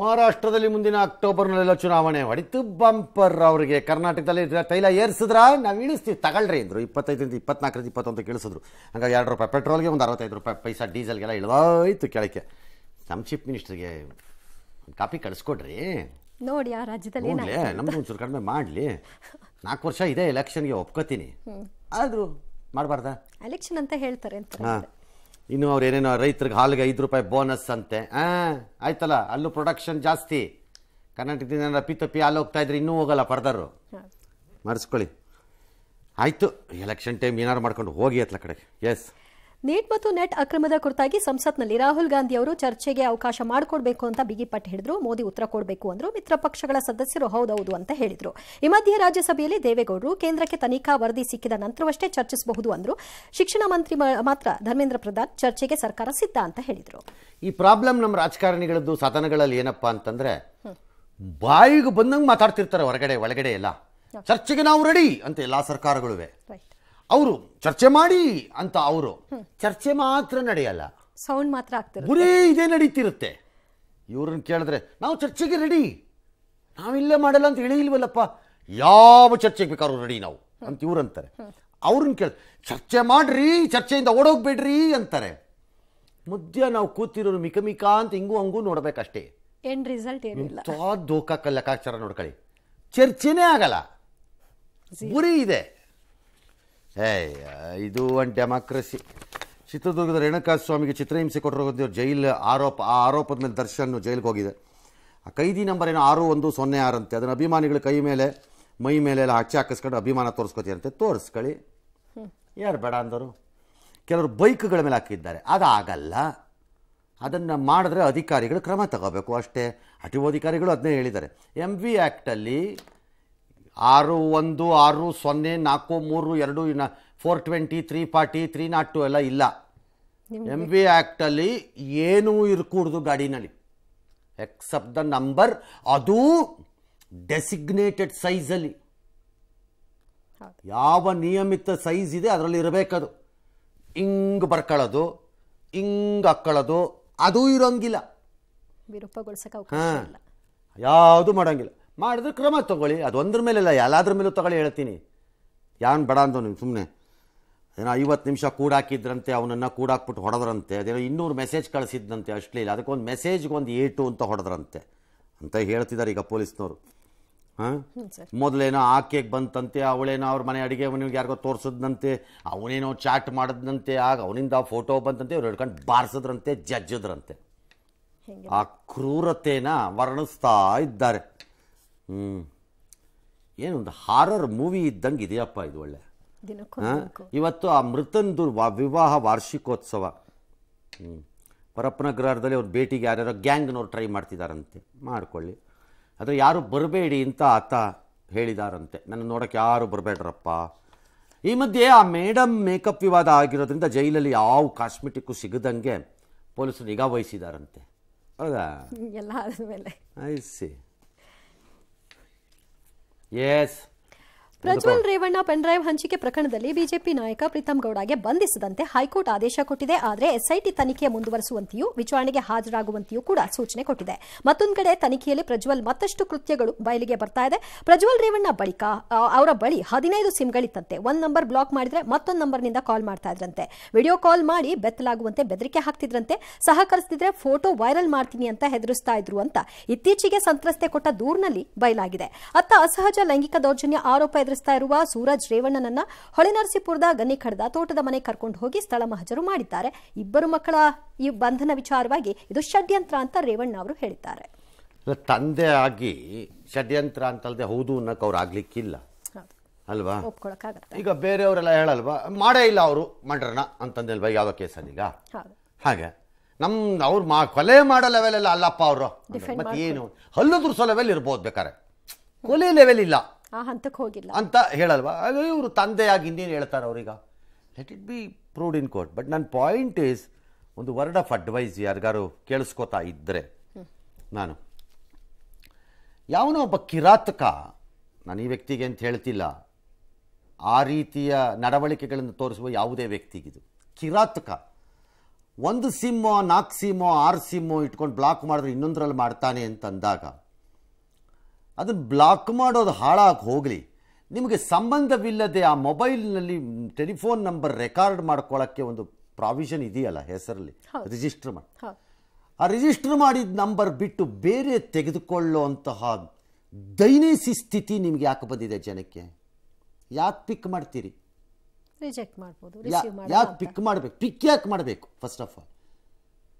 ಮಹಾರಾಷ್ಟ್ರದಲ್ಲಿ ಮುಂದಿನ ಅಕ್ಟೋಬರ್ನಲ್ಲೆಲ್ಲ ಚುನಾವಣೆ ಮಾಡಿತ್ತು ಬಂಪರ್ ಅವರಿಗೆ ಕರ್ನಾಟಕದಲ್ಲಿ ತೈಲ ಏರಿಸಿದ್ರ ನಾವು ಇಳಿಸ್ತೀವಿ ತಗೊಳ್ರಿ ಅಂದರು ಇಪ್ಪತ್ತೈದರಿಂದ ಇಪ್ಪತ್ನಾಲ್ಕರಿಂದ ಇಪ್ಪತ್ತೊಂದು ಕೇಳಿಸಿದ್ರು ಹಂಗಾಗಿ ಎರಡು ರೂಪಾಯಿ ಪೆಟ್ರೋಲ್ಗೆ ಒಂದು ಅರವತ್ತೈದು ರೂಪಾಯಿ ಪೈಸಾ ಡೀಸೆಲ್ಗೆಲ್ಲ ಇಳಿದೋಯ್ತು ಕೆಳಕ್ಕೆ ನಮ್ಮ ಚೀಫ್ ಮಿನಿಸ್ಟ್ರಿಗೆ ಒಂದು ಕಾಪಿ ಕಳಿಸ್ಕೊಡ್ರಿ ನೋಡಿ ಆ ರಾಜ್ಯದಲ್ಲಿ ನಮ್ದು ಒಂಚೂರು ಕಡಿಮೆ ಮಾಡಲಿ ನಾಲ್ಕು ವರ್ಷ ಇದೆ ಎಲೆಕ್ಷನ್ಗೆ ಒಪ್ಕೋತೀನಿ ಆದರೂ ಮಾಡಬಾರ್ದಾ ಎಲೆಕ್ಷನ್ ಅಂತ ಹೇಳ್ತಾರೆ ಅಂತ ಇನ್ನು ಅವ್ರು ಏನೇನೋ ರೈತರಿಗೆ ಹಾಲಿಗೆ ಐದು ರೂಪಾಯಿ ಬೋನಸ್ ಅಂತೆ ಹಾಂ ಆಯ್ತಲ್ಲ ಅಲ್ಲೂ ಪ್ರೊಡಕ್ಷನ್ ಜಾಸ್ತಿ ಕರ್ನಾಟಕದಿಂದ ಪಿತಪ್ಪಿ ತಪ್ಪಿ ಹಾಲು ಹೋಗ್ತಾ ಇದ್ರೆ ಇನ್ನೂ ಹೋಗಲ್ಲ ಪರ್ದರು ಮರೆಸ್ಕೊಳ್ಳಿ ಆಯಿತು ಎಲೆಕ್ಷನ್ ಟೈಮ್ ಏನಾರು ಮಾಡ್ಕೊಂಡು ಹೋಗಿ ಅತ್ಲ ಕಡೆಗೆ ಎಸ್ ನೀಟ್ ಮತ್ತು ನೆಟ್ ಅಕ್ರಮದ ಕುರಿತಾಗಿ ಸಂಸತ್ನಲ್ಲಿ ರಾಹುಲ್ ಗಾಂಧಿ ಅವರು ಚರ್ಚೆಗೆ ಅವಕಾಶ ಮಾಡಿಕೊಡ್ಬೇಕು ಅಂತ ಬಿಗಿಪಟ್ಟು ಹಿಡಿದ್ರು ಮೋದಿ ಉತ್ತರ ಕೊಡಬೇಕು ಅಂದ್ರು ಮಿತ್ರ ಪಕ್ಷಗಳ ಸದಸ್ಯರು ಹೌದೌದು ಅಂತ ಹೇಳಿದ್ರು ಈ ಮಧ್ಯೆ ರಾಜ್ಯಸಭೆಯಲ್ಲಿ ದೇವೇಗೌಡರು ಕೇಂದ್ರಕ್ಕೆ ತನಿಖಾ ವರದಿ ಸಿಕ್ಕಿದ ನಂತರವಷ್ಟೇ ಚರ್ಚಿಸಬಹುದು ಅಂದ್ರು ಶಿಕ್ಷಣ ಮಂತ್ರಿ ಮಾತ್ರ ಧರ್ಮೇಂದ್ರ ಪ್ರಧಾನ್ ಚರ್ಚೆಗೆ ಸರ್ಕಾರ ಸಿದ್ಧ ಅಂತ ಹೇಳಿದ್ರು ಈ ಪ್ರಾಬ್ಲಮ್ ನಮ್ಮ ರಾಜಕಾರಣಿಗಳದ್ದು ಸದನಗಳಲ್ಲಿ ಏನಪ್ಪಾ ಅಂತಂದ್ರೆ ಬಾಯಿಗೆ ಬಂದಂಗೆ ಮಾತಾಡ್ತಿರ್ತಾರೆ ಹೊರಗಡೆ ಒಳಗಡೆ ಎಲ್ಲ ಚರ್ಚೆಗೆ ನಾವು ರೆಡಿ ಅಂತ ಎಲ್ಲಾ ಸರ್ಕಾರಗಳು ಅವರು ಚರ್ಚೆ ಮಾಡಿ ಅಂತ ಅವರು ಚರ್ಚೆ ಮಾತ್ರ ನಡೆಯಲ್ಲ ಸೌಂಡ್ ಮಾತ್ರ ಆಗ್ತದೆ ಬರೀ ಇದೇ ನಡೀತಿರುತ್ತೆ ಇವ್ರನ್ನ ಕೇಳಿದ್ರೆ ನಾವು ಚರ್ಚೆಗೆ ರೆಡಿ ನಾವಿಲ್ಲೇ ಮಾಡಲ್ಲ ಅಂತ ಇಲ್ವಲ್ಲಪ್ಪ ಯಾವ ಚರ್ಚೆಗೆ ಬೇಕಾದ್ರೂ ರೆಡಿ ನಾವು ಅಂತ ಇವ್ರಂತಾರೆ ಅವ್ರನ್ನ ಕೇಳಿ ಚರ್ಚೆ ಮಾಡ್ರಿ ಚರ್ಚೆಯಿಂದ ಓಡೋಗ್ಬೇಡ್ರಿ ಅಂತಾರೆ ಮುದ್ದೆ ನಾವು ಕೂತಿರೋರು ಮಿಕಮಿಕಾ ಅಂತ ಹಿಂಗೂ ಹಂಗೂ ನೋಡ್ಬೇಕಷ್ಟೇ ಎಂಡ್ ರಿಸಲ್ಟ್ ಏನಿಲ್ಲ ದೋಖಾ ಲೆಕ್ಕಾಚಾರ ನೋಡ್ಕೊಳ್ಳಿ ಚರ್ಚೆನೇ ಆಗಲ್ಲ ಗುರಿ ಇದೆ ಏಯ್ ಇದು ಒಂದು ಡೆಮಾಕ್ರಸಿ ಚಿತ್ರದುರ್ಗದ ರೇಣುಕಾ ಸ್ವಾಮಿಗೆ ಚಿತ್ರಹಿಂಸೆ ಅವ್ರು ಜೈಲ್ ಆರೋಪ ಆ ಆರೋಪದ ಮೇಲೆ ದರ್ಶನ್ ಜೈಲಿಗೆ ಹೋಗಿದೆ ಆ ಕೈದಿ ನಂಬರ್ ಏನೋ ಆರು ಒಂದು ಸೊನ್ನೆ ಆರಂತೆ ಅದನ್ನು ಅಭಿಮಾನಿಗಳ ಕೈ ಮೇಲೆ ಮೈ ಮೇಲೆ ಎಲ್ಲ ಹಚ್ಚಿ ಹಾಕಿಸ್ಕೊಂಡು ಅಭಿಮಾನ ತೋರಿಸ್ಕೊತೀರಂತೆ ತೋರಿಸ್ಕೊಳ್ಳಿ ಯಾರು ಬೇಡ ಅಂದರು ಕೆಲವರು ಬೈಕ್ಗಳ ಮೇಲೆ ಹಾಕಿದ್ದಾರೆ ಅದು ಆಗಲ್ಲ ಅದನ್ನು ಮಾಡಿದ್ರೆ ಅಧಿಕಾರಿಗಳು ಕ್ರಮ ತಗೋಬೇಕು ಅಷ್ಟೇ ಅಟಿವೋ ಅಧಿಕಾರಿಗಳು ಅದನ್ನೇ ಹೇಳಿದ್ದಾರೆ ಎಮ್ ವಿ ಆ್ಯಕ್ಟಲ್ಲಿ ಆರು ಒಂದು ಆರು ಸೊನ್ನೆ ನಾಲ್ಕು ಮೂರು ಎರಡು four twenty three forty three not to ಎಲ್ಲ ಇಲ್ಲ ಎಮ್ ಬಿ ಆ್ಯಕ್ಟಲ್ಲಿ ಏನೂ ಇರಕೂಡ್ದು ಗಾಡಿನಲ್ಲಿ ಎಕ್ಸೆಪ್ಟ್ ದ ನಂಬರ್ ಅದು ಡೆಸಿಗ್ನೇಟೆಡ್ ಸೈಜಲ್ಲಿ ಯಾವ ನಿಯಮಿತ ಸೈಜ್ ಇದೆ ಅದರಲ್ಲಿ ಇರಬೇಕದು ಹಿಂಗೆ ಬರ್ಕೊಳ್ಳೋದು ಹಿಂಗ್ ಹಾಕ್ಕೊಳ್ಳೋದು ಅದೂ ಇರೋಂಗಿಲ್ಲ ಹಾಂ ಯಾವುದು ಮಾಡೋಂಗಿಲ್ಲ ಮಾಡಿದ್ರೆ ಕ್ರಮ ತೊಗೊಳ್ಳಿ ಮೇಲೆ ಮೇಲೆಲ್ಲ ಎಲ್ಲಾದ್ರ ಮೇಲೂ ತಗೊಳ್ಳಿ ಹೇಳ್ತೀನಿ ಯಾನ್ ಬೇಡ ಅಂತ ನೀವು ಸುಮ್ಮನೆ ಏನೋ ಐವತ್ತು ನಿಮಿಷ ಕೂಡಾಕಿದ್ರಂತೆ ಅವನನ್ನು ಕೂಡಾಕ್ಬಿಟ್ಟು ಹೊಡೆದ್ರಂತೆ ಅದೇನೋ ಇನ್ನೂರು ಮೆಸೇಜ್ ಕಳಿಸಿದ್ದಂತೆ ಇಲ್ಲ ಅದಕ್ಕೊಂದು ಮೆಸೇಜ್ಗೆ ಒಂದು ಏಟು ಅಂತ ಹೊಡೆದ್ರಂತೆ ಅಂತ ಹೇಳ್ತಿದ್ದಾರೆ ಈಗ ಪೊಲೀಸ್ನವರು ಹಾಂ ಮೊದಲೇನೋ ಆಕೆಗೆ ಬಂತಂತೆ ಅವಳೇನೋ ಅವ್ರ ಮನೆ ಅಡುಗೆ ಮನೆಗೆ ಯಾರಿಗೋ ತೋರಿಸಿದ್ನಂತೆ ಅವನೇನೋ ಚಾಟ್ ಮಾಡಿದ್ನಂತೆ ಆಗ ಅವನಿಂದ ಫೋಟೋ ಬಂತಂತೆ ಅವ್ರು ಹಿಡ್ಕೊಂಡು ಬಾರಿಸಿದ್ರಂತೆ ಜಜ್ಜಿದ್ರಂತೆ ಆ ಕ್ರೂರತೆನ ವರ್ಣಿಸ್ತಾ ಇದ್ದಾರೆ ಹ್ಞೂ ಏನೊಂದು ಹಾರರ್ ಮೂವಿ ಇದ್ದಂಗೆ ಇದೆಯಪ್ಪ ಇದು ಒಳ್ಳೆ ಇವತ್ತು ಆ ಮೃತಂದು ವಿವಾಹ ವಾರ್ಷಿಕೋತ್ಸವ ಹ್ಞೂ ಪರಪ್ಪನಗ್ರಹದಲ್ಲಿ ಅವ್ರ ಭೇಟಿಗೆ ಯಾರ್ಯಾರೋ ಗ್ಯಾಂಗ್ನವ್ರು ಟ್ರೈ ಮಾಡ್ತಿದಾರಂತೆ ಮಾಡ್ಕೊಳ್ಳಿ ಆದರೆ ಯಾರು ಬರಬೇಡಿ ಅಂತ ಆತ ಹೇಳಿದಾರಂತೆ ನನ್ನ ನೋಡೋಕೆ ಯಾರು ಬರಬೇಡ್ರಪ್ಪ ಈ ಮಧ್ಯೆ ಆ ಮೇಡಮ್ ಮೇಕಪ್ ವಿವಾದ ಆಗಿರೋದ್ರಿಂದ ಜೈಲಲ್ಲಿ ಯಾವ ಕಾಸ್ಮೆಟಿಕ್ಕು ಸಿಗದಂಗೆ ಪೊಲೀಸರು ನಿಗಾ ವಹಿಸಿದಾರಂತೆ ಹೌದಾ ಎಲ್ಲ ಆದಮೇಲೆ I see Yes. Prajwal Revanna pendrive ಹಂಚಿಕೆ ಪ್ರಕರಣದಲ್ಲಿ ಬಿಜೆಪಿ ನಾಯಕ ಪ್ರೀತಂ ಗೌಡಗೆ ಬಂಧಿಸದಂತೆ ಹೈಕೋರ್ಟ್ ಆದೇಶ ಕೊಟ್ಟಿದೆ ಆದರೆ ಎಸ್ಐಟಿ ತನಿಖೆ ಮುಂದುವರೆಸುವಂತೆಯೂ ವಿಚಾರಣೆಗೆ ಹಾಜರಾಗುವಂತೆಯೂ ಕೂಡ ಸೂಚನೆ ಕೊಟ್ಟಿದೆ ಮತ್ತೊಂದು ಕಡೆ ತನಿಖೆಯಲ್ಲಿ ಪ್ರಜ್ವಲ್ ಮತ್ತಷ್ಟು ಕೃತ್ಯಗಳು ಬಯಲಿಗೆ ಬರ್ತಾ ಇದೆ ಪ್ರಜ್ವಲ್ ರೇವಣ್ಣ ಬಳಿಕ ಅವರ ಬಳಿ ಹದಿನೈದು ಸಿಮ್ಗಳಿತ್ತಂತೆ ಒಂದ್ ನಂಬರ್ ಬ್ಲಾಕ್ ಮಾಡಿದ್ರೆ ಮತ್ತೊಂದು ನಂಬರ್ನಿಂದ ಕಾಲ್ ಮಾಡ್ತಾ ಇದ್ರಂತೆ ವಿಡಿಯೋ ಕಾಲ್ ಮಾಡಿ ಬೆತ್ತಲಾಗುವಂತೆ ಬೆದರಿಕೆ ಹಾಕ್ತಿದ್ರಂತೆ ಸಹಕರಿಸಿದ್ರೆ ಫೋಟೋ ವೈರಲ್ ಮಾಡ್ತೀನಿ ಅಂತ ಹೆದರಿಸ್ತಾ ಇದ್ರು ಅಂತ ಇತ್ತೀಚೆಗೆ ಸಂತ್ರಸ್ತೆ ಕೊಟ್ಟ ದೂರಿನಲ್ಲಿ ಬಯಲಾಗಿದೆ ಅತ್ತ ಅಸಹಜ ಲೈಂಗಿಕ ದೌರ್ಜನ್ಯ ಆರೋಪ ಎದುರಿಸ್ತಾ ಇರುವ ಸೂರಜ್ ರೇವಣ್ಣನನ್ನ ಹೊಳೆನರಸೀಪುರದ ಖಡ್ದ ತೋಟದ ಮನೆ ಕರ್ಕೊಂಡು ಹೋಗಿ ಸ್ಥಳ ಮಹಜರು ಮಾಡಿದ್ದಾರೆ ಇಬ್ಬರು ಮಕ್ಕಳ ಈ ಬಂಧನ ವಿಚಾರವಾಗಿ ಇದು ಷಡ್ಯಂತ್ರ ಅಂತ ರೇವಣ್ಣ ಅವರು ಹೇಳಿದ್ದಾರೆ ತಂದೆ ಆಗಿ ಷಡ್ಯಂತ್ರ ಅಂತಲ್ಲದೆ ಹೌದು ಅನ್ನಕ್ಕೆ ಅವ್ರು ಆಗ್ಲಿಕ್ಕಿಲ್ಲ ಅಲ್ವಾ ಈಗ ಬೇರೆಯವರೆಲ್ಲ ಹೇಳಲ್ವಾ ಮಾಡೇ ಇಲ್ಲ ಅವರು ಮಾಡ್ರಣ ಅಂತಂದೇಲ್ವಾ ಯಾವ ಕೇಸಲ್ಲಿ ಈಗ ಹಾಗೆ ನಮ್ ಅವ್ರು ಮಾ ಕೊಲೆ ಮಾಡೋ ಲೆವೆಲ್ ಅಲ್ಲಪ್ಪ ಅವರು ಮತ್ತೆ ಏನು ಹಲ್ಲು ದುರ್ಸೋ ಲೆವೆಲ್ ಇರ್ಬೋದು ಬೇಕಾರೆ ಕೊಲೆ ಲೆವೆಲ್ ಇಲ್ಲ ಆ ಹಂತಕ್ಕೆ ಹೋಗಿಲ್ಲ ಅಂತ ಹೇಳಲ್ವಾ ಹಾಗಾಗಿ ಇವರು ತಂದೆಯಾಗಿ ಇನ್ನೇನು ಹೇಳ್ತಾರೆ ಅವ್ರೀಗ let it be proved in court but ನನ್ನ ಪಾಯಿಂಟ್ ಈಸ್ ಒಂದು ವರ್ಡ್ ಆಫ್ ಅಡ್ವೈಸ್ ಯಾರಿಗಾರು ಕೇಳಿಸ್ಕೋತಾ ಇದ್ದರೆ ನಾನು ಯಾವನೋ ಒಬ್ಬ ಕಿರಾತಕ ನಾನು ಈ ವ್ಯಕ್ತಿಗೆ ಅಂತ ಹೇಳ್ತಿಲ್ಲ ಆ ರೀತಿಯ ನಡವಳಿಕೆಗಳನ್ನು ತೋರಿಸುವ ಯಾವುದೇ ವ್ಯಕ್ತಿಗಿದು ಕಿರಾತಕ ಒಂದು ಸಿಮ್ಮೋ ನಾಲ್ಕು ಸಿಮ್ಮೋ ಆರು ಸಿಮ್ಮೋ ಇಟ್ಕೊಂಡು ಬ್ಲಾಕ್ ಮಾಡಿದ್ರೆ ಇನ್ನೊಂದರಲ್ಲಿ ಮಾಡ್ತಾನೆ ಅಂತಂದಾಗ ಅದನ್ನು ಬ್ಲಾಕ್ ಮಾಡೋದು ಹಾಳಾಗಿ ಹೋಗಲಿ ನಿಮಗೆ ಸಂಬಂಧವಿಲ್ಲದೆ ಆ ಮೊಬೈಲ್ನಲ್ಲಿ ಟೆಲಿಫೋನ್ ನಂಬರ್ ರೆಕಾರ್ಡ್ ಮಾಡ್ಕೊಳ್ಳೋಕ್ಕೆ ಒಂದು ಪ್ರಾವಿಷನ್ ಇದೆಯಲ್ಲ ಹೆಸರಲ್ಲಿ ರಿಜಿಸ್ಟರ್ ಮಾಡಿ ಆ ರಿಜಿಸ್ಟರ್ ಮಾಡಿದ ನಂಬರ್ ಬಿಟ್ಟು ಬೇರೆ ತೆಗೆದುಕೊಳ್ಳುವಂತಹ ದೈನೇಸಿ ಸ್ಥಿತಿ ನಿಮ್ಗೆ ಯಾಕೆ ಬಂದಿದೆ ಜನಕ್ಕೆ ಯಾಕೆ ಪಿಕ್ ಮಾಡ್ತೀರಿ ರಿಜೆಕ್ಟ್ ಯಾಕೆ ಪಿಕ್ ಮಾಡಬೇಕು ಪಿಕ್ ಯಾಕೆ ಮಾಡಬೇಕು ಫಸ್ಟ್ ಆಫ್ ಆಲ್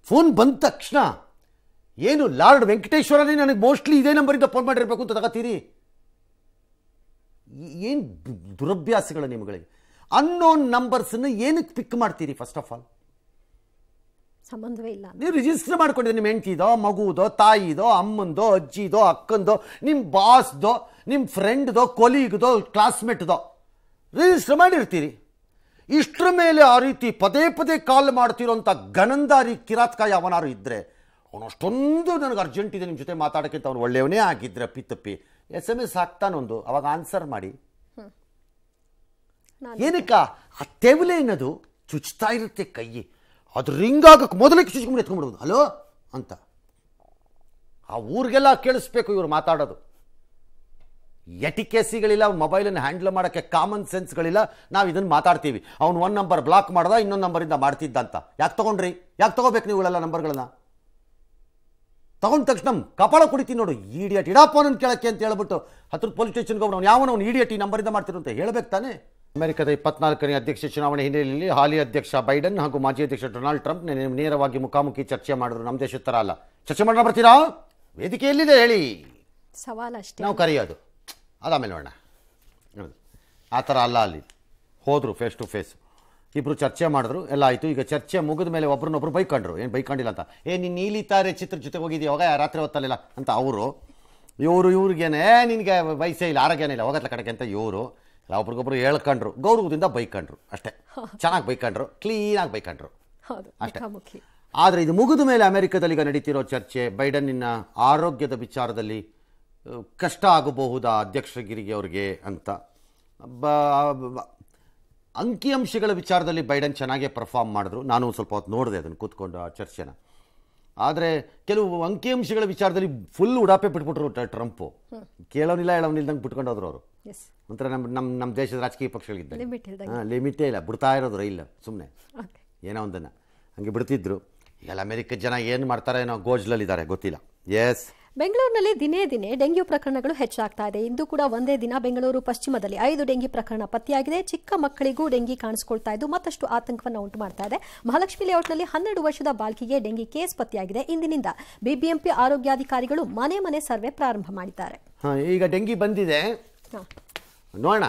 ಫೋನ್ ಬಂದ ತಕ್ಷಣ ಏನು ಲಾರ್ಡ್ ವೆಂಕಟೇಶ್ವರನೇ ನನಗೆ ಮೋಸ್ಟ್ಲಿ ಇದೇ ನಂಬರಿಂದ ಫೋನ್ ಮಾಡಿರಬೇಕು ಅಂತ ತಗೋತೀರಿ ಏನು ದುರಭ್ಯಾಸಗಳು ನಿಮ್ಗಳಿಗೆ ಅನ್ನೋನ್ ನಂಬರ್ಸನ್ನು ಏನಕ್ಕೆ ಪಿಕ್ ಮಾಡ್ತೀರಿ ಫಸ್ಟ್ ಆಫ್ ಆಲ್ ಸಂಬಂಧವೇ ಇಲ್ಲ ನೀವು ರಿಜಿಸ್ಟರ್ ಮಾಡ್ಕೊಂಡಿದ್ದೆ ನಿಮ್ಮ ಹೆಂಡತಿದೋ ಮಗುದೋ ತಾಯಿದೋ ಅಮ್ಮಂದೋ ಅಜ್ಜಿದೋ ಅಕ್ಕಂದೋ ನಿಮ್ಮ ಬಾಸ್ದೋ ನಿಮ್ಮ ಫ್ರೆಂಡ್ದೋ ಕೊಲೀಗ್ದೋ ಕ್ಲಾಸ್ಮೇಟ್ದೋ ರಿಜಿಸ್ಟರ್ ಮಾಡಿರ್ತೀರಿ ಇಷ್ಟರ ಮೇಲೆ ಆ ರೀತಿ ಪದೇ ಪದೇ ಕಾಲ್ ಮಾಡ್ತಿರೋಂಥ ಗಣಂದಾರಿ ಕಿರಾತ್ಕಾಯಿ ಯಾವನಾರು ಇದ್ದರೆ ಅವನಷ್ಟೊಂದು ನನಗೆ ಅರ್ಜೆಂಟ್ ಇದೆ ನಿಮ್ಮ ಜೊತೆ ಮಾತಾಡೋಕ್ಕಿಂತ ಅವ್ನು ಒಳ್ಳೆಯವನೇ ಆಗಿದ್ರೆ ತಪ್ಪಿ ಎಸ್ ಎಮ್ ಎಸ್ ಹಾಕ್ತಾನೊಂದು ಅವಾಗ ಆನ್ಸರ್ ಮಾಡಿ ಏನಕ್ಕ ಆ ತೆವಲೆ ಅನ್ನೋದು ಚುಚ್ತಾ ಇರುತ್ತೆ ಕೈ ಅದು ರಿಂಗ್ ಆಗಕ್ಕೆ ಮೊದಲೇ ಚುಚ್ಕೊಂಡು ಎತ್ಕೊಂಡ್ಬಿಡೋದು ಹಲೋ ಅಂತ ಆ ಊರಿಗೆಲ್ಲ ಕೇಳಿಸ್ಬೇಕು ಇವರು ಮಾತಾಡೋದು ಎಟಿಕೆಸಿಗಳಿಲ್ಲ ಮೊಬೈಲನ್ನು ಹ್ಯಾಂಡಲ್ ಮಾಡೋಕ್ಕೆ ಕಾಮನ್ ಸೆನ್ಸ್ಗಳಿಲ್ಲ ನಾವು ಇದನ್ನು ಮಾತಾಡ್ತೀವಿ ಅವ್ನು ಒನ್ ನಂಬರ್ ಬ್ಲಾಕ್ ಮಾಡ್ದ ಇನ್ನೊಂದು ನಂಬರಿಂದ ಮಾಡ್ತಿದ್ದಂತ ಯಾಕೆ ತೊಗೊಂಡ್ರಿ ಯಾಕೆ ತೊಗೋಬೇಕು ನೀವುಗಳೆಲ್ಲ ನಂಬರ್ಗಳನ್ನ ತಗೊಂಡ ತಕ್ಷಣ ಕಪಾಳ ಕುಡಿತೀನಿ ನೋಡು ಈಡಿಯಟ್ ಇಡಪ್ಪ ನನ್ನ ಕೇಳಕ್ಕೆ ಅಂತ ಹೇಳ್ಬಿಟ್ಟು ಹತ್ರ ಪೊಲೀಸ್ ಸ್ಟೇಷನ್ಗೆ ಹೋಗ್ಬಿಟ್ಟು ಯಾವನ ಅವ್ನು ಈಡಿಯಟ್ ಈ ನಂಬರಿಂದ ಮಾಡ್ತಿರು ಅಂತ ಹೇಳಬೇಕು ತಾನೆ ಅಮೆರಿಕದ ಇಪ್ಪತ್ನಾಲ್ಕನೇ ಅಧ್ಯಕ್ಷ ಚುನಾವಣೆ ಹಿನ್ನೆಲೆಯಲ್ಲಿ ಹಾಲಿ ಅಧ್ಯಕ್ಷ ಬೈಡನ್ ಹಾಗೂ ಮಾಜಿ ಅಧ್ಯಕ್ಷ ಡೊನಾಲ್ಡ್ ಟ್ರಂಪ್ ನೇರವಾಗಿ ಮುಖಾಮುಖಿ ಚರ್ಚೆ ಮಾಡಿದ್ರು ನಮ್ಮ ದೇಶ ಥರ ಅಲ್ಲ ಚರ್ಚೆ ಮಾಡೋಣ ಬರ್ತೀರಾ ವೇದಿಕೆ ಎಲ್ಲಿದೆ ಹೇಳಿ ಅಷ್ಟೇ ನಾವು ಕರೆಯೋದು ಅದಾಮೇಲೆ ನೋಡೋಣ ಆ ಥರ ಅಲ್ಲ ಅಲ್ಲಿ ಹೋದರು ಫೇಸ್ ಟು ಫೇಸ್ ಇಬ್ಬರು ಚರ್ಚೆ ಮಾಡಿದ್ರು ಎಲ್ಲ ಆಯಿತು ಈಗ ಚರ್ಚೆ ಮುಗಿದ ಮೇಲೆ ಒಬ್ರನ್ನೊಬ್ರು ಬೈಕೊಂಡ್ರು ಏನು ಬೈಕೊಂಡಿಲ್ಲ ಅಂತ ಏ ನೀನು ನೀಲಿತಾರೆ ಚಿತ್ರ ಜೊತೆ ಹೋಗಿದ್ದೀಯ ಹೋಗ ರಾತ್ರಿ ಹೊತ್ತಲಿಲ್ಲ ಅಂತ ಅವರು ಇವರು ಇವ್ರಿಗೇನೆ ನಿನಗೆ ವಯಸ್ಸೇ ಇಲ್ಲ ಆರೋಗ್ಯನೇ ಇಲ್ಲ ಹೋಗತ್ಲ ಕಡೆಗೆ ಅಂತ ಇವರು ಎಲ್ಲ ಒಬ್ರಿಗೊಬ್ರು ಹೇಳ್ಕೊಂಡ್ರು ಗೌರವದಿಂದ ಬೈಕೊಂಡ್ರು ಅಷ್ಟೇ ಚೆನ್ನಾಗಿ ಬೈಕಂಡ್ರು ಕ್ಲೀನಾಗಿ ಬೈಕೊಂಡ್ರು ಅಷ್ಟೇ ಆದರೆ ಇದು ಮುಗಿದ ಮೇಲೆ ಅಮೆರಿಕದಲ್ಲಿ ಈಗ ನಡೀತಿರೋ ಚರ್ಚೆ ಬೈಡನ್ನಿನ ಆರೋಗ್ಯದ ವಿಚಾರದಲ್ಲಿ ಕಷ್ಟ ಆಗಬಹುದಾ ಅಧ್ಯಕ್ಷಗಿರಿಗೆ ಅವ್ರಿಗೆ ಅಂತ ಬ ಅಂಕಿಅಂಶಗಳ ವಿಚಾರದಲ್ಲಿ ಬೈಡನ್ ಚೆನ್ನಾಗೆ ಪರ್ಫಾರ್ಮ್ ಮಾಡಿದ್ರು ನಾನು ಸ್ವಲ್ಪ ಹೊತ್ತು ನೋಡಿದೆ ಅದನ್ನು ಕೂತ್ಕೊಂಡು ಆ ಚರ್ಚೆನ ಆದರೆ ಕೆಲವು ಅಂಕಿಅಂಶಗಳ ವಿಚಾರದಲ್ಲಿ ಫುಲ್ ಉಡಾಪೆ ಬಿಟ್ಬಿಟ್ರು ಟ್ರಂಪು ಕೇಳೋನಿಲ್ಲ ಹೇಳೋನಿಲ್ದಂಗೆ ಬಿಟ್ಕೊಂಡು ಹೋದ್ರು ಅವರು ಒಂಥರ ನಮ್ಮ ನಮ್ಮ ನಮ್ಮ ದೇಶದ ರಾಜಕೀಯ ಪಕ್ಷಗಳಿದ್ದ ಲಿಮಿಟೇ ಇಲ್ಲ ಬಿಡ್ತಾ ಇರೋದು ಇಲ್ಲ ಸುಮ್ಮನೆ ಏನೋ ಒಂದನ್ನು ಹಂಗೆ ಬಿಡ್ತಿದ್ರು ಎಲ್ಲ ಅಮೆರಿಕದ ಜನ ಏನು ಮಾಡ್ತಾರೆ ಏನೋ ಗೋಜ್ಲಲ್ಲಿದ್ದಾರೆ ಗೊತ್ತಿಲ್ಲ ಎಸ್ ಬೆಂಗಳೂರಿನಲ್ಲಿ ದಿನೇ ದಿನೇ ಡೆಂಗ್ಯೂ ಪ್ರಕರಣಗಳು ಹೆಚ್ಚಾಗ್ತಾ ಇದೆ ಇಂದು ಕೂಡ ಒಂದೇ ದಿನ ಬೆಂಗಳೂರು ಪಶ್ಚಿಮದಲ್ಲಿ ಐದು ಡೆಂಗಿ ಪ್ರಕರಣ ಪತ್ತೆಯಾಗಿದೆ ಚಿಕ್ಕ ಮಕ್ಕಳಿಗೂ ಡೆಂಗಿ ಕಾಣಿಸ್ಕೊಳ್ತಾ ಇದ್ದು ಮತ್ತಷ್ಟು ಆತಂಕವನ್ನು ಉಂಟು ಮಾಡ್ತಾ ಇದೆ ಮಹಾಲಕ್ಷ್ಮಿ ಲೇಔಟ್ನಲ್ಲಿ ಹನ್ನೆರಡು ವರ್ಷದ ಬಾಲ್ಕಿಗೆ ಡೆಂಗಿ ಕೇಸ್ ಪತ್ತೆಯಾಗಿದೆ ಇಂದಿನಿಂದ ಬಿಬಿಎಂಪಿ ಆರೋಗ್ಯಾಧಿಕಾರಿಗಳು ಮನೆ ಮನೆ ಸರ್ವೆ ಪ್ರಾರಂಭ ಮಾಡಿದ್ದಾರೆ ಈಗ ಡೆಂಗಿ ಬಂದಿದೆ ನೋಡೋಣ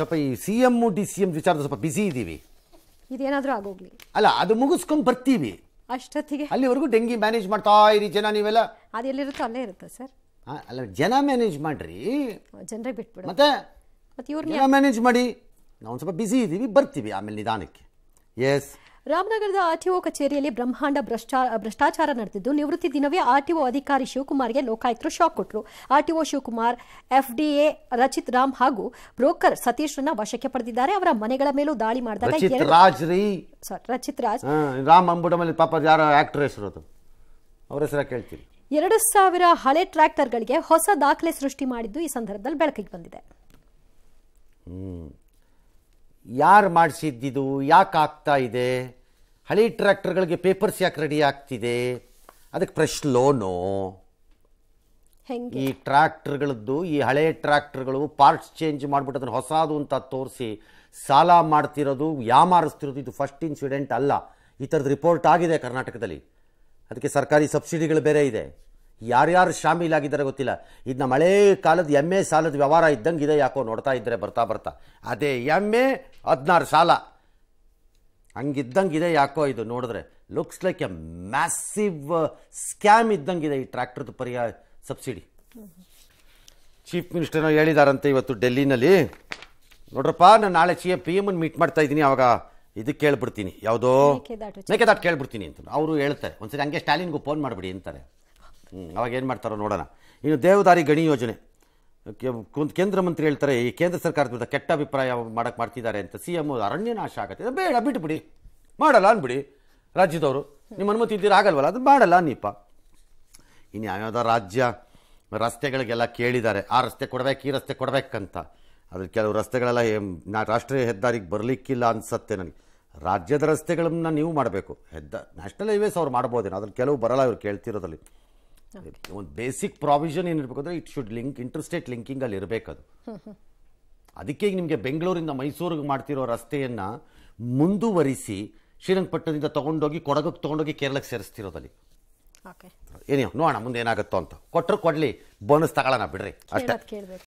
ಸ್ವಲ್ಪ ಈ C M D C M ವಿಚಾರದ ಸ್ವಲ್ಪ ಬಿಸಿ ಇದ್ದೀವಿ ಇದೇನಾದರೂ ಆಗೋಗ್ಲಿ ಅಲ್ಲ ಅದು ಮುಗಿಸ್ಕೊಂಡು ಬರ್ತೀವಿ ಅಷ್ಟೊತ್ತಿಗೆ ಅಲ್ಲಿವರೆಗೂ ಡೆಂಗಿ ಮ್ಯಾನೇಜ್ ಮಾಡ್ತಾ ಇರಿ ಜನ ನೀವೆಲ್ಲ ಅದು ಎಲ್ಲಿರುತ್ತೋ ಅಲ್ಲೇ ಇರುತ್ತೆ ಸರ್ ಅಲ್ಲ ಜನ ಮ್ಯಾನೇಜ್ ಮಾಡ್ರಿ ಜನರಿಗೆ ಬಿಟ್ಬಿಡಿ ಮತ್ತೆ ಮತ್ತೆ ಇವ್ರನ್ನ ಮ್ಯಾನೇಜ್ ಮಾಡಿ ನಾವು ಸ್ವಲ್ಪ ಬ್ಯುಸಿ ಇದ್ದೀವಿ ಬರ್ತೀವಿ ಆಮೇಲೆ ನಿಧಾನಕ್ಕೆ ಎಸ್ ರಾಮನಗರದ ಆರ್ಟಿಒ ಕಚೇರಿಯಲ್ಲಿ ಬ್ರಹ್ಮಾಂಡ ಭ್ರಷ್ಟಾಚಾರ ನಡೆದಿದ್ದು ನಿವೃತ್ತಿ ದಿನವೇ ಆರ್ಟಿಒ ಅಧಿಕಾರಿ ಶಿವಕುಮಾರ್ಗೆ ಲೋಕಾಯುಕ್ತರು ಶಾಕ್ ಕೊಟ್ಟರು ಆರ್ಟಿಒ ಶಿವಕುಮಾರ್ ಎಫ್ಡಿಎ ರಚಿತ್ ರಾಮ್ ಹಾಗೂ ಬ್ರೋಕರ್ ಸತೀಶ್ರನ್ನ ವಶಕ್ಕೆ ಪಡೆದಿದ್ದಾರೆ ಅವರ ಮನೆಗಳ ಮೇಲೂ ದಾಳಿ ಮಾಡಿದಾಗ ರಚಿತ್ ರಾಜ್ ರಾಮ್ ಎರಡು ಸಾವಿರ ಹಳೆ ಗಳಿಗೆ ಹೊಸ ದಾಖಲೆ ಸೃಷ್ಟಿ ಮಾಡಿದ್ದು ಈ ಸಂದರ್ಭದಲ್ಲಿ ಬೆಳಕಿಗೆ ಬಂದಿದೆ ಯಾರು ಮಾಡಿಸಿದ್ದಿದು ಯಾಕೆ ಆಗ್ತಾ ಇದೆ ಹಳೆ ಟ್ರ್ಯಾಕ್ಟರ್ಗಳಿಗೆ ಪೇಪರ್ಸ್ ಯಾಕೆ ರೆಡಿ ಆಗ್ತಿದೆ ಅದಕ್ಕೆ ಫ್ರೆಶ್ ಲೋನು ಈ ಟ್ರ್ಯಾಕ್ಟರ್ಗಳದ್ದು ಈ ಹಳೆ ಟ್ರ್ಯಾಕ್ಟರ್ಗಳು ಪಾರ್ಟ್ಸ್ ಚೇಂಜ್ ಮಾಡಿಬಿಟ್ಟು ಅದನ್ನು ಹೊಸದು ಅಂತ ತೋರಿಸಿ ಸಾಲ ಮಾಡ್ತಿರೋದು ಯಾ ಮಾರಿಸ್ತಿರೋದು ಇದು ಫಸ್ಟ್ ಇನ್ಸಿಡೆಂಟ್ ಅಲ್ಲ ಈ ಥರದ್ದು ರಿಪೋರ್ಟ್ ಆಗಿದೆ ಕರ್ನಾಟಕದಲ್ಲಿ ಅದಕ್ಕೆ ಸರ್ಕಾರಿ ಸಬ್ಸಿಡಿಗಳು ಬೇರೆ ಇದೆ ಯಾರ್ಯಾರು ಶಾಮೀಲಾಗಿದ್ದಾರೆ ಗೊತ್ತಿಲ್ಲ ನಮ್ಮ ಮಳೆ ಕಾಲದ ಎಮ್ ಎ ಸಾಲದ ವ್ಯವಹಾರ ಇದ್ದಂಗೆ ಇದೆ ಯಾಕೋ ನೋಡ್ತಾ ಇದ್ದರೆ ಬರ್ತಾ ಬರ್ತಾ ಅದೇ ಎಮ್ ಎ ಹದಿನಾರು ಸಾಲ ಹಂಗಿದ್ದಂಗೆ ಇದೆ ಯಾಕೋ ಇದು ನೋಡಿದ್ರೆ looks like a massive scam ಇದೆ ಈ ಟ್ರ್ಯಾಕ್ಟರ್ದ ಪರಿಹಾರ ಸಬ್ಸಿಡಿ ಚೀಫ್ ಮಿನಿಸ್ಟರ್ನ ಹೇಳಿದಾರಂತೆ ಇವತ್ತು ಡೆಲ್ಲಿನಲ್ಲಿ ನೋಡ್ರಪ್ಪ ನಾನು ನಾಳೆ C A P M meet ಮಾಡ್ತಾ ಇದ್ದೀನಿ ಅವಾಗ ಇದಕ್ಕೆ ಕೇಳ್ಬಿಡ್ತೀನಿ ಯಾವುದೋ ಮೇಕೆದಾಟ್ ಕೇಳ್ಬಿಡ್ತೀನಿ ಅಂತ ಅವರು ಹೇಳ್ತಾರೆ ಒಂದ್ಸರಿ ಹಂಗೆ ಸ್ಟಾಲಿನ್ಗೂ ಫೋನ್ ಮಾಡಿಬಿಡಿ ಅಂತಾರೆ ಅವಾಗ ಏನು ಮಾಡ್ತಾರೋ ನೋಡೋಣ ಇನ್ನು ದೇವದಾರಿ ಗಣಿ ಯೋಜನೆ ಕೇಂದ್ರ ಮಂತ್ರಿ ಹೇಳ್ತಾರೆ ಈ ಕೇಂದ್ರ ಸರ್ಕಾರದ ವಿರುದ್ಧ ಕೆಟ್ಟ ಅಭಿಪ್ರಾಯ ಮಾಡಕ್ಕೆ ಮಾಡ್ತಿದ್ದಾರೆ ಅಂತ ಸಿ ಎಮ್ ಅರಣ್ಯ ನಾಶ ಆಗತ್ತೆ ಬೇಡ ಬಿಟ್ಬಿಡಿ ಮಾಡಲ್ಲ ಅನ್ಬಿಡಿ ರಾಜ್ಯದವರು ನಿಮ್ಮ ಅನುಮತಿ ಇದ್ದೀರ ಆಗಲ್ವಲ್ಲ ಅದು ಮಾಡಲ್ಲ ನೀಪ ಇನ್ನು ಯಾವ್ಯಾವುದೋ ರಾಜ್ಯ ರಸ್ತೆಗಳಿಗೆಲ್ಲ ಕೇಳಿದ್ದಾರೆ ಆ ರಸ್ತೆ ಕೊಡಬೇಕು ಈ ರಸ್ತೆ ಕೊಡಬೇಕಂತ ಅದ್ರ ಕೆಲವು ರಸ್ತೆಗಳೆಲ್ಲ ನಾ ರಾಷ್ಟ್ರೀಯ ಹೆದ್ದಾರಿಗೆ ಬರಲಿಕ್ಕಿಲ್ಲ ಅನ್ಸತ್ತೆ ನನಗೆ ರಾಜ್ಯದ ರಸ್ತೆಗಳನ್ನ ನೀವು ಮಾಡಬೇಕು ಹೆದ್ದ ನ್ಯಾಷನಲ್ ಹೈವೇಸ್ ಅವ್ರು ಮಾಡ್ಬೋದೇನೋ ಅದ್ರಲ್ಲಿ ಕೆಲವು ಬರಲ್ಲ ಇವ್ರು ಕೇಳ್ತಿರೋದಲ್ಲಿ ಒಂದು ಬೇಸಿಕ್ ಪ್ರಾವಿಷನ್ ಏನಿರಬೇಕು ಅಂದರೆ ಇಟ್ ಶುಡ್ ಲಿಂಕ್ ಇಂಟರ್ಸ್ಟೇಟ್ ಅಲ್ಲಿ ಇರಬೇಕದು ಅದಕ್ಕೆ ನಿಮಗೆ ಬೆಂಗಳೂರಿಂದ ಮೈಸೂರಿಗೆ ಮಾಡ್ತಿರೋ ರಸ್ತೆಯನ್ನ ಮುಂದುವರಿಸಿ ಶ್ರೀರಂಗಪಟ್ಟಣದಿಂದ ತೊಗೊಂಡೋಗಿ ಕೊಡಗಕ್ಕೆ ತೊಗೊಂಡೋಗಿ ಕೇರಳಕ್ಕೆ ಸೇರಿಸ್ತಿರೋದಲ್ಲಿ ಏನೋ ನೋಡೋಣ ಮುಂದೆ ಏನಾಗುತ್ತೋ ಅಂತ ಕೊಟ್ಟರು ಕೊಡಲಿ ಬೋನಸ್ ತಗೊಳ್ಳೋಣ ಬಿಡ್ರಿ ಅಷ್ಟೇ